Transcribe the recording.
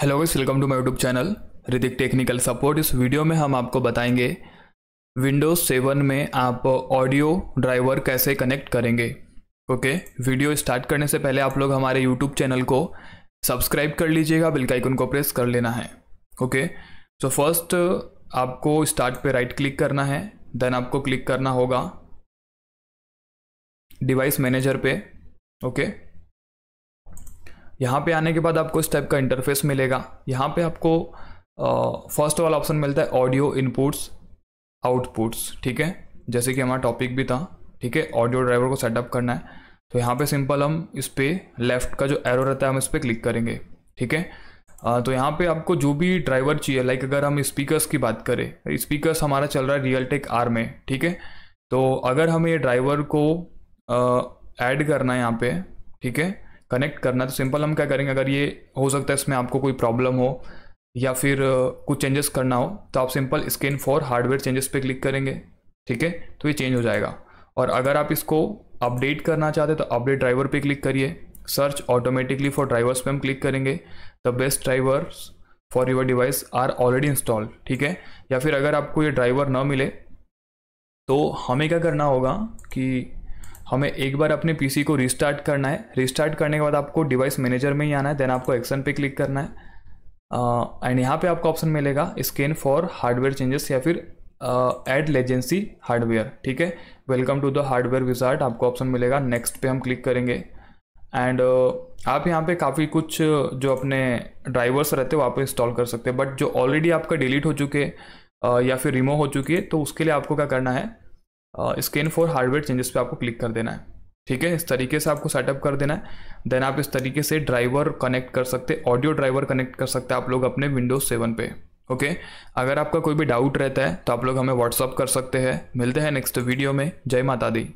Hello guys welcome to my YouTube channel Hrithik technical support इस video में हम आपको बताएंगे विंडोज सेवन में आप ऑडियो ड्राइवर कैसे कनेक्ट करेंगे ओके वीडियो स्टार्ट करने से पहले आप लोग हमारे यूट्यूब चैनल को सब्सक्राइब कर लीजिएगा बिल आइकन को प्रेस कर लेना है ओके सो फर्स्ट आपको स्टार्ट पे राइट क्लिक करना है देन आपको क्लिक करना होगा डिवाइस मैनेजर पे ओके okay? यहाँ पे आने के बाद आपको इस टाइप का इंटरफेस मिलेगा यहाँ पे आपको फर्स्ट वाला ऑप्शन मिलता है ऑडियो इनपुट्स आउटपुट्स ठीक है जैसे कि हमारा टॉपिक भी था ठीक है ऑडियो ड्राइवर को सेटअप करना है तो यहाँ पे सिंपल हम इस पर लेफ्ट का जो एरो रहता है हम इस पर क्लिक करेंगे ठीक है तो यहाँ पे आपको जो भी ड्राइवर चाहिए लाइक अगर हम स्पीकर्स की बात करें स्पीकर्स हमारा चल रहा है रियल टेक आर में ठीक है तो अगर हमें ड्राइवर को ऐड करना है यहाँ पे ठीक है कनेक्ट करना है तो सिंपल हम क्या करेंगे अगर ये हो सकता है इसमें आपको कोई प्रॉब्लम हो या फिर कुछ चेंजेस करना हो तो आप simple scan for hardware changes पे क्लिक करेंगे ठीक है तो ये चेंज हो जाएगा और अगर आप इसको अपडेट करना चाहते हैं तो अपडेट ड्राइवर पे क्लिक करिए सर्च ऑटोमेटिकली फॉर ड्राइवर्स पे हम क्लिक करेंगे the best drivers for your device are already installed ठीक है या फिर अगर आपको ये ड्राइवर ना मिले तो हमें क्या करना होगा कि हमें एक बार अपने पीसी को रिस्टार्ट करना है रिस्टार्ट करने के बाद आपको डिवाइस मैनेजर में ही आना है देन आपको एक्शन पे क्लिक करना है एंड यहाँ पे आपको ऑप्शन मिलेगा स्कैन फॉर हार्डवेयर चेंजेस या फिर एड लेजेंसी हार्डवेयर ठीक है welcome to the hardware wizard आपको ऑप्शन मिलेगा नेक्स्ट पे हम क्लिक करेंगे एंड uh, आप यहाँ पे काफ़ी कुछ जो अपने ड्राइवर्स रहते हैं वहाँ पर इंस्टॉल कर सकते हैं बट जो ऑलरेडी आपका डिलीट हो चुके uh, या फिर रिमूव हो चुकी है तो उसके लिए आपको क्या करना है स्कैन फॉर हार्डवेयर चेंजेस पे आपको क्लिक कर देना है ठीक है इस तरीके से आपको सेटअप कर देना है देन आप इस तरीके से ड्राइवर कनेक्ट कर सकते ऑडियो ड्राइवर कनेक्ट कर सकते हैं आप लोग अपने विंडोज़ सेवन पे ओके अगर आपका कोई भी डाउट रहता है तो आप लोग हमें व्हाट्सअप कर सकते हैं मिलते हैं नेक्स्ट वीडियो में जय माता दी